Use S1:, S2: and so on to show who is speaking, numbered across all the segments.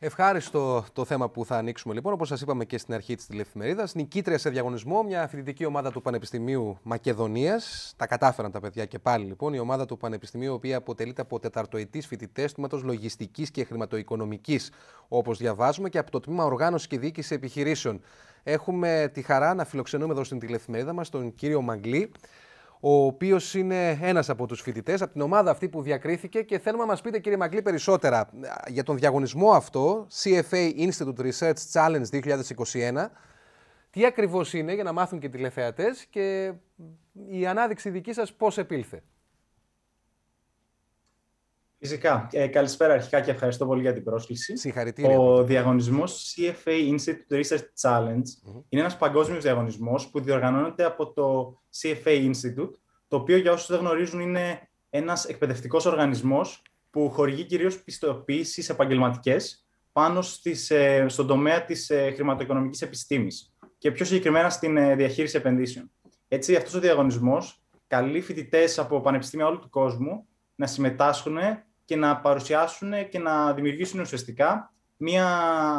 S1: Ευχάριστο το θέμα που θα ανοίξουμε λοιπόν, όπως σας είπαμε και στην αρχή της τηλεφημερίδα. Νικήτρια σε διαγωνισμό, μια φοιτητική ομάδα του Πανεπιστημίου Μακεδονίας. Τα κατάφεραν τα παιδιά και πάλι λοιπόν. Η ομάδα του Πανεπιστημίου, η οποία αποτελείται από τεταρτοετής φοιτητές του Λογιστικής και Χρηματοοικονομικής, όπως διαβάζουμε, και από το τμήμα Οργάνωσης και Διοίκησης Επιχειρήσεων. Έχουμε τη χαρά να φιλοξενούμε εδώ στην τηλεφημερίδα μας τον κύριο Μαγκλή, ο οποίος είναι ένας από τους φοιτητές, από την ομάδα αυτή που διακρίθηκε και θέλουμε να μας πείτε, κύριε Μακλή, περισσότερα ε, για τον διαγωνισμό αυτό, CFA Institute Research Challenge 2021. Τι ακριβώς είναι για να μάθουν και οι τηλεθεατές και η ανάδειξη δική σας πώς επήλθε.
S2: Φυσικά. Ε, καλησπέρα αρχικά και ευχαριστώ πολύ για την πρόσκληση. Συγχαρητήρια. Ο διαγωνισμό CFA Institute Research Challenge είναι ένας παγκόσμιος διαγωνισμός που διοργανώνεται από το CFA Institute, το οποίο για όσους δεν γνωρίζουν είναι ένας εκπαιδευτικός οργανισμός που χορηγεί κυρίως πιστοποιήσει επαγγελματικές πάνω στις, ε, στον τομέα της ε, χρηματοοικονομικής επιστήμης και πιο συγκεκριμένα στην ε, διαχείριση επενδύσεων. Έτσι, αυτός ο διαγωνισμός καλεί φοιτητές από πανεπιστήμια όλου του κόσμου να συμμετάσχουν και να παρουσιάσουν και να δημιουργήσουν ουσιαστικά μία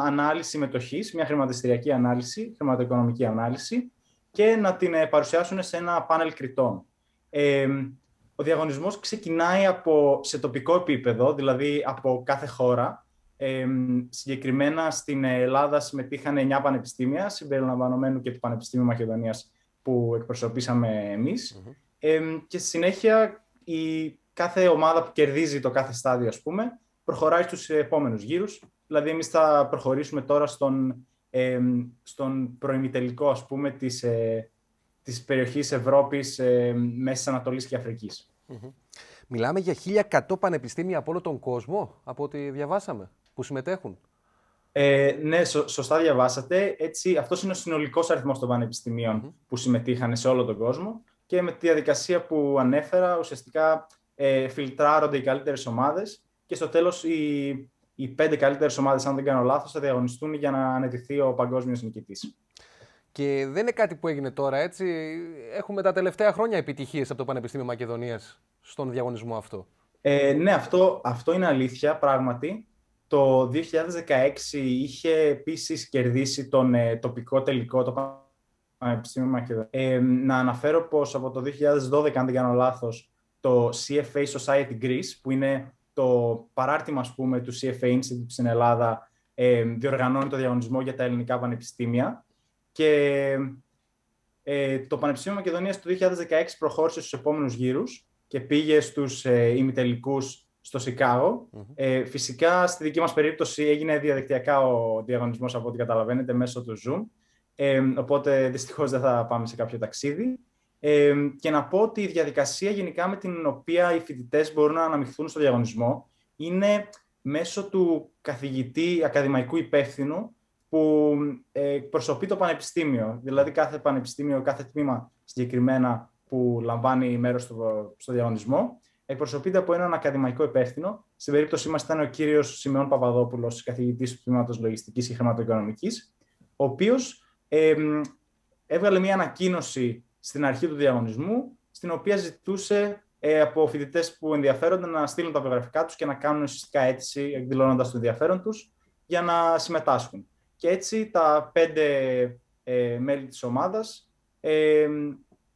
S2: ανάλυση μετοχής, μία χρηματιστηριακή ανάλυση, χρηματοοικονομική ανάλυση και να την ε, παρουσιάσουν σε ένα πάνελ κριτών. Ε, ο διαγωνισμός ξεκινάει από, σε τοπικό επίπεδο, δηλαδή από κάθε χώρα. Ε, συγκεκριμένα στην Ελλάδα συμμετείχαν 9 πανεπιστήμια, συμπεριλαμβανομένου και του Πανεπιστήμιου Μακεδονίας που εκπροσωπήσαμε Ε, και στη συνέχεια κάθε ομάδα που κερδίζει το κάθε στάδιο, ας πούμε, προχωράει στους επόμενους γύρους. Δηλαδή, εμείς θα προχωρήσουμε τώρα στον, ε, στον προημιτελικό, ας πούμε,
S1: της, ε, της περιοχής Ευρώπης, ε, Μέσης Ανατολής και αφρικης Μιλάμε για 1.100 πανεπιστήμια από όλο τον κόσμο, από ό,τι διαβάσαμε, που συμμετέχουν.
S2: Ε, ναι, σω, σωστά διαβάσατε. Έτσι, αυτός είναι ο συνολικός αριθμός των πανεπιστημιων που συμμετείχαν σε όλο τον κόσμο. Και με τη διαδικασία που ανέφερα, ουσιαστικά ε, φιλτράρονται οι καλύτερες ομάδες και στο τέλος οι, οι πέντε καλύτερες ομάδες, αν δεν κάνω λάθος, θα διαγωνιστούν για να ανετηθεί ο Παγκόσμιος νικητής.
S1: Και δεν είναι κάτι που έγινε τώρα, έτσι. Έχουμε τα τελευταία χρόνια επιτυχίες από το Πανεπιστήμιο Μακεδονίας στον διαγωνισμό αυτό.
S2: Ε, ναι, αυτό, αυτό είναι αλήθεια, πράγματι. Το 2016 είχε επίσης κερδίσει τον ε, τοπικό τελικό το Πανεπιστήμιο Μακεδονίας. Ε, να αναφέρω πως από το 2012, αν δεν κάνω λάθος, το CFA Society Greece, που είναι το παράρτημα ας πούμε, του CFA Institute στην Ελλάδα, ε, διοργανώνει το διαγωνισμό για τα ελληνικά πανεπιστήμια. Και ε, το Πανεπιστήμιο Μακεδονίας το 2016 προχώρησε στους επόμενους γύρους και πήγε στους ε, ημιτελικούς στο σικαγο ε, φυσικά, στη δική μας περίπτωση έγινε διαδικτυακά ο διαγωνισμός, από ό,τι καταλαβαίνετε, μέσω του Zoom. Ε, οπότε, δυστυχώς, δεν θα πάμε σε κάποιο ταξίδι. Ε, και να πω ότι η διαδικασία γενικά με την οποία οι φοιτητές μπορούν να αναμειχθούν στο διαγωνισμό είναι μέσω του καθηγητή ακαδημαϊκού υπεύθυνου που ε, προσωπεί το πανεπιστήμιο. Δηλαδή κάθε πανεπιστήμιο, κάθε τμήμα συγκεκριμένα που λαμβάνει μέρος στο, στο διαγωνισμό, εκπροσωπείται από έναν ακαδημαϊκό υπεύθυνο. Στην περίπτωση μας ήταν ο κύριος Σιμεών Παπαδόπουλος, καθηγητής του τμήματος Λογιστικής και Χρηματοοικονομικής, ο οποίος έβγαλε μια ανακοίνωση στην αρχή του διαγωνισμού, στην οποία ζητούσε ε, από φοιτητές που ενδιαφέρονται να στείλουν τα βιογραφικά τους και να κάνουν ουσιαστικά αίτηση εκδηλώνοντας το ενδιαφέρον τους για να συμμετάσχουν. Και έτσι τα πέντε ε, μέλη της ομάδας ε,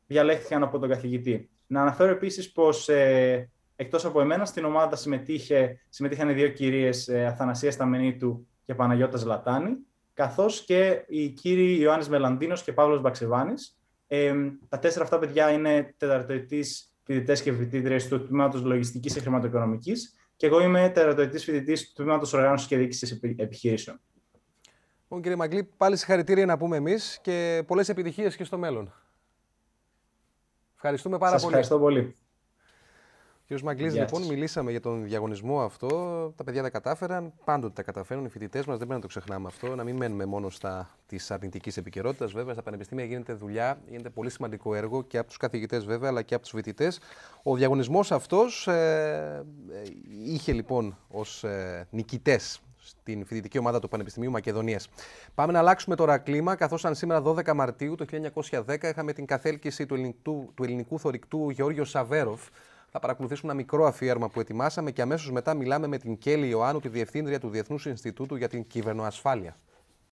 S2: διαλέχθηκαν από τον καθηγητή. Να αναφέρω επίσης πως ε, εκτός από εμένα στην ομάδα συμμετείχε, συμμετείχαν οι δύο κύριε ε, Αθανασίας Σταμενίτου και Παναγιώτας Λατάνη, καθώς και οι κύριοι Ιωάννης Μελαντίνος και Παύλος Μπαξεβάνης, τα τέσσερα αυτά παιδιά είναι τεταρτοετή φοιτητές και φοιτήτρε του τμήματος λογιστικής και χρηματοοικονομικής. Και εγώ είμαι τεταρτοετή φοιτητής του τμήματος οργάνωσης και διοίκησης επιχειρήσεων.
S1: Λοιπόν, κύριε Μαγκλή, πάλι συγχαρητήρια να πούμε εμείς και πολλές επιτυχίες και στο μέλλον. Ευχαριστούμε πάρα Σας Ευχαριστώ πολύ. Κύριος Μαγκλής, λοιπόν, μιλήσαμε για τον διαγωνισμό αυτό. Τα παιδιά τα κατάφεραν. Πάντοτε τα καταφέρουν, οι φοιτητές μας. Δεν πρέπει να το ξεχνάμε αυτό. Να μην μένουμε μόνο στα της αρνητικής επικαιρότητας. Βέβαια, στα πανεπιστήμια γίνεται δουλειά, γίνεται πολύ σημαντικό έργο και από τους καθηγητές, βέβαια, αλλά και από τους φοιτητές. Ο διαγωνισμός αυτός ε, ε, είχε λοιπόν ως ε, νικητές στην φοιτητική ομάδα του Πανεπιστημίου Μακεδονίας. Πάμε να αλλάξουμε τώρα κλίμα, καθώς αν σήμερα 12 Μαρτίου του 1910 είχαμε την καθέλκυση του ελληνικού, του ελληνικού θορικτού Γεώργιο Σαβέροφ, θα παρακολουθήσουμε ένα μικρό αφιέρωμα που ετοιμάσαμε και αμέσως μετά μιλάμε με την Κέλλη Ιωάννου, τη διευθύντρια του Διεθνούς Ινστιτούτου για την Κυβερνοασφάλεια.